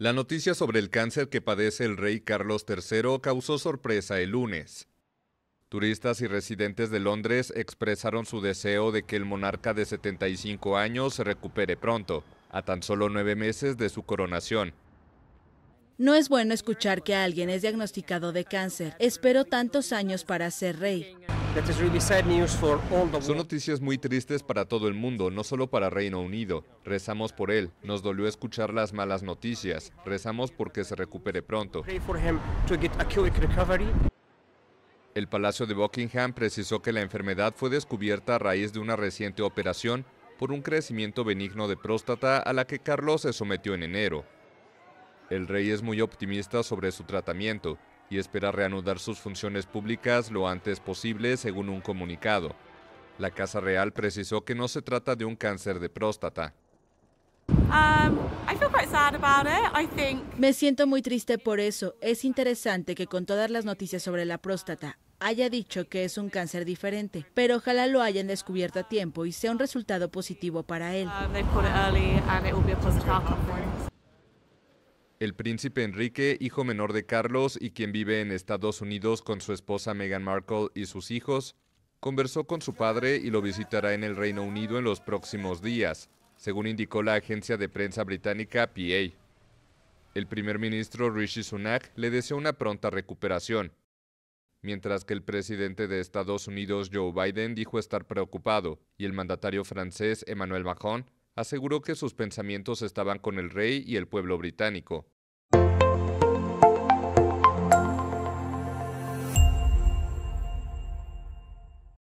La noticia sobre el cáncer que padece el rey Carlos III causó sorpresa el lunes. Turistas y residentes de Londres expresaron su deseo de que el monarca de 75 años se recupere pronto, a tan solo nueve meses de su coronación. No es bueno escuchar que alguien es diagnosticado de cáncer. Espero tantos años para ser rey. Son noticias muy tristes para todo el mundo, no solo para Reino Unido. Rezamos por él. Nos dolió escuchar las malas noticias. Rezamos porque se recupere pronto. El Palacio de Buckingham precisó que la enfermedad fue descubierta a raíz de una reciente operación por un crecimiento benigno de próstata a la que Carlos se sometió en enero. El rey es muy optimista sobre su tratamiento y espera reanudar sus funciones públicas lo antes posible, según un comunicado. La Casa Real precisó que no se trata de un cáncer de próstata. Um, Me siento muy triste por eso. Es interesante que con todas las noticias sobre la próstata haya dicho que es un cáncer diferente, pero ojalá lo hayan descubierto a tiempo y sea un resultado positivo para él. Um, el príncipe Enrique, hijo menor de Carlos y quien vive en Estados Unidos con su esposa Meghan Markle y sus hijos, conversó con su padre y lo visitará en el Reino Unido en los próximos días, según indicó la agencia de prensa británica PA. El primer ministro Rishi Sunak le deseó una pronta recuperación, mientras que el presidente de Estados Unidos Joe Biden dijo estar preocupado y el mandatario francés Emmanuel Macron aseguró que sus pensamientos estaban con el rey y el pueblo británico.